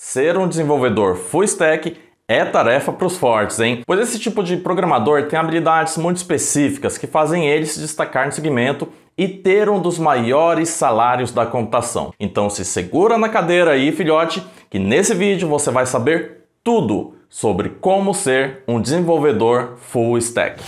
Ser um desenvolvedor full stack é tarefa para os fortes, hein? Pois esse tipo de programador tem habilidades muito específicas que fazem ele se destacar no segmento e ter um dos maiores salários da computação. Então se segura na cadeira aí, filhote, que nesse vídeo você vai saber tudo sobre como ser um desenvolvedor full stack.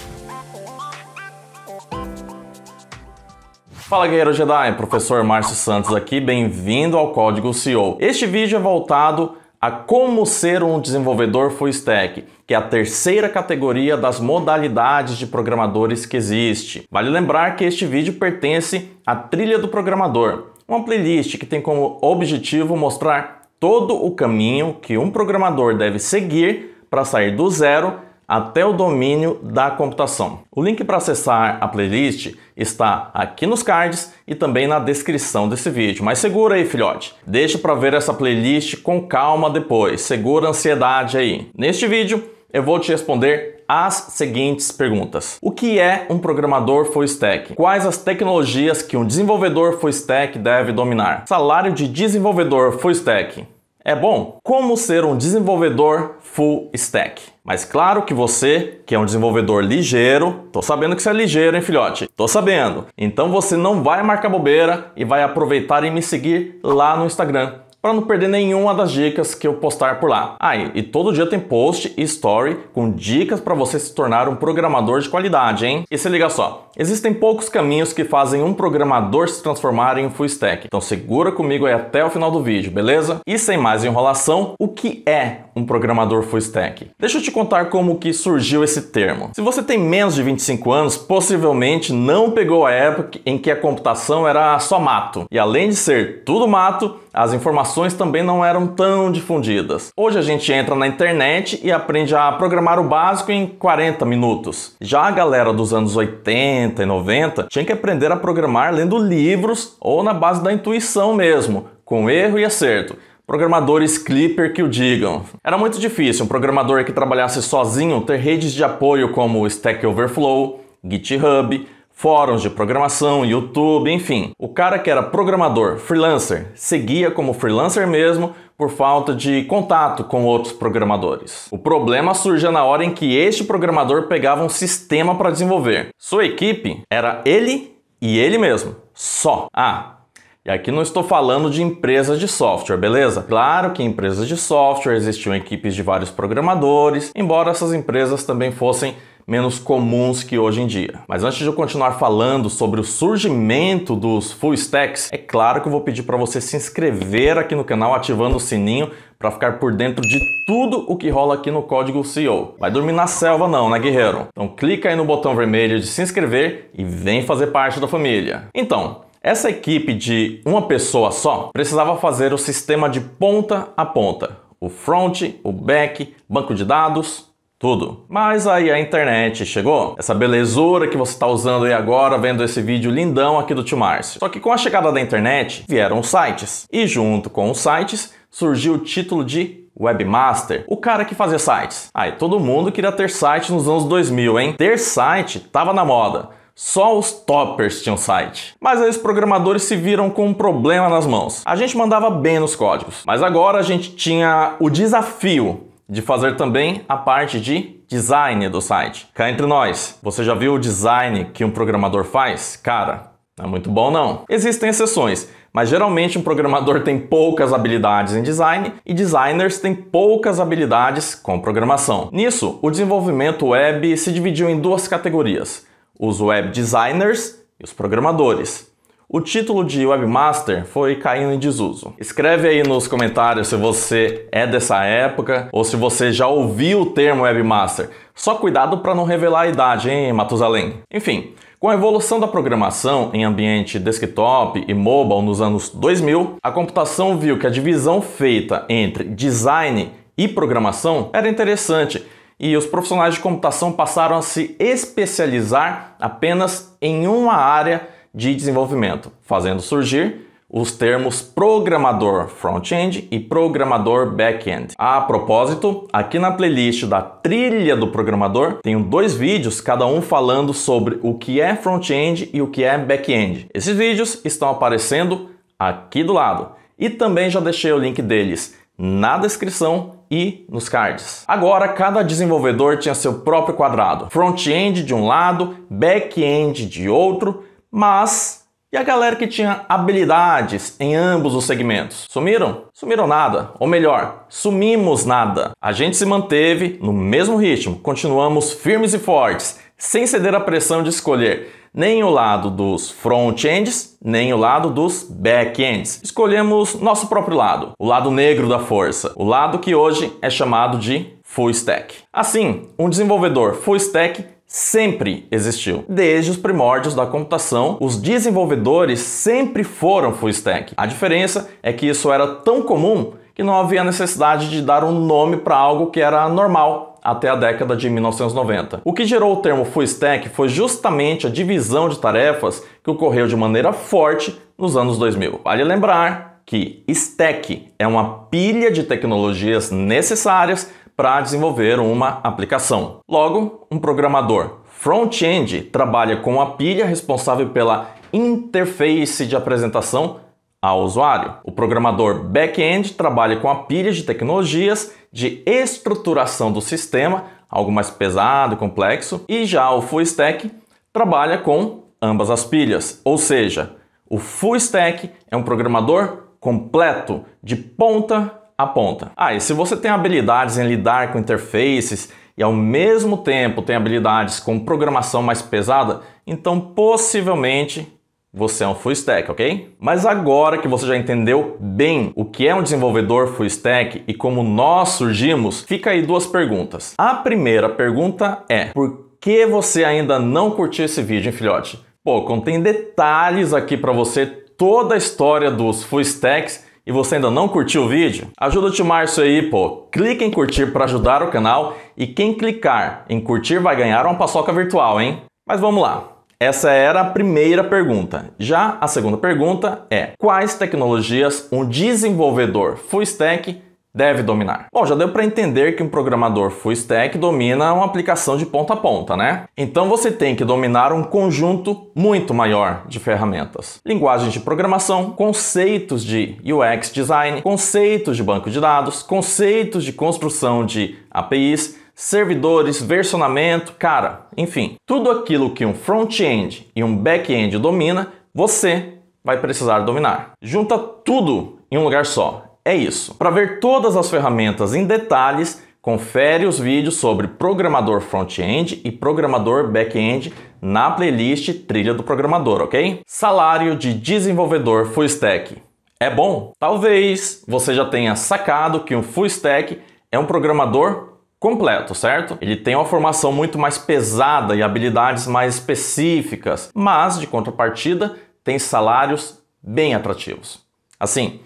Fala Guerreiro Jedi, professor Márcio Santos aqui, bem-vindo ao Código CEO. Este vídeo é voltado a como ser um desenvolvedor full stack, que é a terceira categoria das modalidades de programadores que existe. Vale lembrar que este vídeo pertence à trilha do programador, uma playlist que tem como objetivo mostrar todo o caminho que um programador deve seguir para sair do zero até o domínio da computação. O link para acessar a playlist está aqui nos cards e também na descrição desse vídeo. Mas segura aí, filhote. Deixa para ver essa playlist com calma depois. Segura a ansiedade aí. Neste vídeo, eu vou te responder as seguintes perguntas. O que é um programador full stack? Quais as tecnologias que um desenvolvedor full stack deve dominar? Salário de desenvolvedor full stack. É bom? Como ser um desenvolvedor full stack? Mas claro que você, que é um desenvolvedor ligeiro, tô sabendo que você é ligeiro, hein, filhote? Tô sabendo. Então você não vai marcar bobeira e vai aproveitar e me seguir lá no Instagram para não perder nenhuma das dicas que eu postar por lá. Ah, e todo dia tem post e story com dicas para você se tornar um programador de qualidade, hein? E se liga só, existem poucos caminhos que fazem um programador se transformar em um full stack. Então segura comigo aí até o final do vídeo, beleza? E sem mais enrolação, o que é um programador full stack? Deixa eu te contar como que surgiu esse termo. Se você tem menos de 25 anos, possivelmente não pegou a época em que a computação era só mato. E além de ser tudo mato, as informações informações também não eram tão difundidas. Hoje a gente entra na internet e aprende a programar o básico em 40 minutos. Já a galera dos anos 80 e 90 tinha que aprender a programar lendo livros ou na base da intuição mesmo, com erro e acerto. Programadores Clipper que o digam. Era muito difícil um programador que trabalhasse sozinho ter redes de apoio como Stack Overflow, GitHub, fóruns de programação, YouTube, enfim. O cara que era programador, freelancer, seguia como freelancer mesmo por falta de contato com outros programadores. O problema surgia na hora em que este programador pegava um sistema para desenvolver. Sua equipe era ele e ele mesmo, só. Ah, e aqui não estou falando de empresas de software, beleza? Claro que em empresas de software existiam equipes de vários programadores, embora essas empresas também fossem menos comuns que hoje em dia. Mas antes de eu continuar falando sobre o surgimento dos full stacks, é claro que eu vou pedir para você se inscrever aqui no canal ativando o sininho para ficar por dentro de tudo o que rola aqui no Código CEO. Vai dormir na selva não, né guerreiro? Então clica aí no botão vermelho de se inscrever e vem fazer parte da família. Então, essa equipe de uma pessoa só precisava fazer o sistema de ponta a ponta, o front, o back, banco de dados, tudo. Mas aí a internet chegou. Essa belezura que você está usando aí agora, vendo esse vídeo lindão aqui do tio Márcio. Só que com a chegada da internet, vieram os sites. E junto com os sites, surgiu o título de webmaster, o cara que fazia sites. Aí todo mundo queria ter site nos anos 2000, hein? Ter site tava na moda. Só os toppers tinham site. Mas aí os programadores se viram com um problema nas mãos. A gente mandava bem nos códigos, mas agora a gente tinha o desafio de fazer também a parte de design do site. Cá entre nós, você já viu o design que um programador faz? Cara, não é muito bom não. Existem exceções, mas geralmente um programador tem poucas habilidades em design e designers têm poucas habilidades com programação. Nisso, o desenvolvimento web se dividiu em duas categorias: os web designers e os programadores o título de webmaster foi caindo em desuso. Escreve aí nos comentários se você é dessa época ou se você já ouviu o termo webmaster. Só cuidado para não revelar a idade, hein, Matusalém? Enfim, com a evolução da programação em ambiente desktop e mobile nos anos 2000, a computação viu que a divisão feita entre design e programação era interessante e os profissionais de computação passaram a se especializar apenas em uma área de desenvolvimento, fazendo surgir os termos programador front-end e programador back-end. A propósito, aqui na playlist da trilha do programador, tenho dois vídeos, cada um falando sobre o que é front-end e o que é back-end. Esses vídeos estão aparecendo aqui do lado e também já deixei o link deles na descrição e nos cards. Agora, cada desenvolvedor tinha seu próprio quadrado: front-end de um lado, back-end de outro mas e a galera que tinha habilidades em ambos os segmentos? Sumiram? Sumiram nada. Ou melhor, sumimos nada. A gente se manteve no mesmo ritmo, continuamos firmes e fortes, sem ceder à pressão de escolher nem o lado dos front-ends, nem o lado dos back-ends. Escolhemos nosso próprio lado, o lado negro da força, o lado que hoje é chamado de full stack. Assim, um desenvolvedor full stack sempre existiu. Desde os primórdios da computação, os desenvolvedores sempre foram full stack. A diferença é que isso era tão comum que não havia necessidade de dar um nome para algo que era normal até a década de 1990. O que gerou o termo full stack foi justamente a divisão de tarefas que ocorreu de maneira forte nos anos 2000. Vale lembrar que stack é uma pilha de tecnologias necessárias para desenvolver uma aplicação. Logo, um programador front-end trabalha com a pilha responsável pela interface de apresentação ao usuário. O programador back-end trabalha com a pilha de tecnologias de estruturação do sistema, algo mais pesado e complexo, e já o full stack trabalha com ambas as pilhas, ou seja, o full stack é um programador completo de ponta aponta. Ah, e se você tem habilidades em lidar com interfaces e ao mesmo tempo tem habilidades com programação mais pesada, então possivelmente você é um full stack, ok? Mas agora que você já entendeu bem o que é um desenvolvedor full stack e como nós surgimos, fica aí duas perguntas. A primeira pergunta é: por que você ainda não curtiu esse vídeo, hein, filhote? Pô, contém detalhes aqui para você toda a história dos full stacks e você ainda não curtiu o vídeo, ajuda o Tio Márcio aí, pô. Clique em curtir para ajudar o canal e quem clicar em curtir vai ganhar uma paçoca virtual, hein? Mas vamos lá. Essa era a primeira pergunta. Já a segunda pergunta é: quais tecnologias um desenvolvedor full stack deve dominar. Bom, já deu para entender que um programador full stack domina uma aplicação de ponta a ponta, né? Então você tem que dominar um conjunto muito maior de ferramentas. Linguagens de programação, conceitos de UX design, conceitos de banco de dados, conceitos de construção de APIs, servidores, versionamento, cara, enfim, tudo aquilo que um front-end e um back-end domina, você vai precisar dominar. Junta tudo em um lugar só é isso. Para ver todas as ferramentas em detalhes, confere os vídeos sobre programador front-end e programador back-end na playlist Trilha do Programador, ok? Salário de desenvolvedor full stack. É bom? Talvez você já tenha sacado que um full stack é um programador completo, certo? Ele tem uma formação muito mais pesada e habilidades mais específicas, mas de contrapartida tem salários bem atrativos. Assim,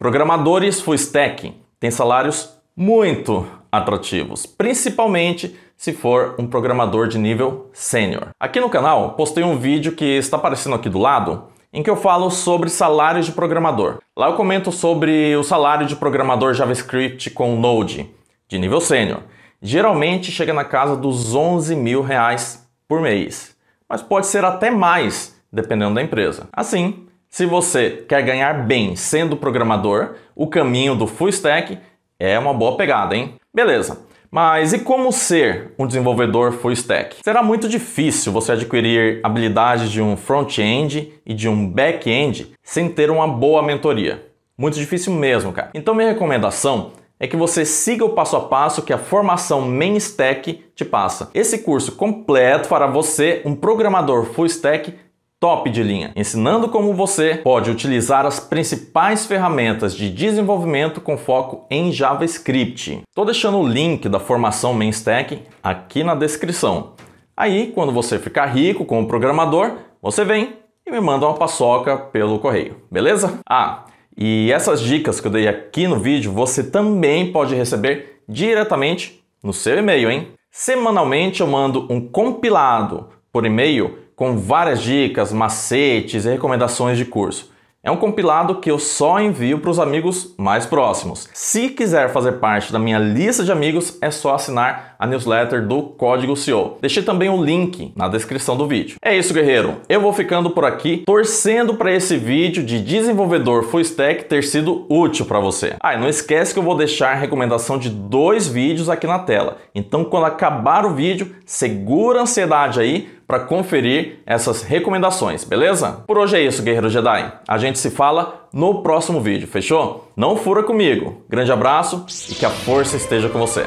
Programadores full stack têm salários muito atrativos, principalmente se for um programador de nível sênior. Aqui no canal postei um vídeo que está aparecendo aqui do lado em que eu falo sobre salários de programador. Lá eu comento sobre o salário de programador JavaScript com Node, de nível sênior. Geralmente chega na casa dos 11 mil reais por mês, mas pode ser até mais, dependendo da empresa. Assim, se você quer ganhar bem sendo programador, o caminho do full stack é uma boa pegada, hein? Beleza. Mas e como ser um desenvolvedor full stack? Será muito difícil você adquirir habilidades de um front-end e de um back-end sem ter uma boa mentoria. Muito difícil mesmo, cara. Então minha recomendação é que você siga o passo a passo que a formação Main Stack te passa. Esse curso completo fará você um programador full stack top de linha, ensinando como você pode utilizar as principais ferramentas de desenvolvimento com foco em JavaScript. Estou deixando o link da formação Main aqui na descrição. Aí, quando você ficar rico como programador, você vem e me manda uma paçoca pelo correio, beleza? Ah, e essas dicas que eu dei aqui no vídeo você também pode receber diretamente no seu e-mail, hein? Semanalmente eu mando um compilado por e-mail com várias dicas, macetes e recomendações de curso. É um compilado que eu só envio para os amigos mais próximos. Se quiser fazer parte da minha lista de amigos, é só assinar a newsletter do Código CEO. Deixei também o link na descrição do vídeo. É isso, guerreiro. Eu vou ficando por aqui, torcendo para esse vídeo de desenvolvedor full stack ter sido útil para você. Ah, e não esquece que eu vou deixar a recomendação de dois vídeos aqui na tela. Então, quando acabar o vídeo, segura a ansiedade aí para conferir essas recomendações, beleza? Por hoje é isso, Guerreiro Jedi. A gente se fala no próximo vídeo, fechou? Não fura comigo. Grande abraço e que a força esteja com você.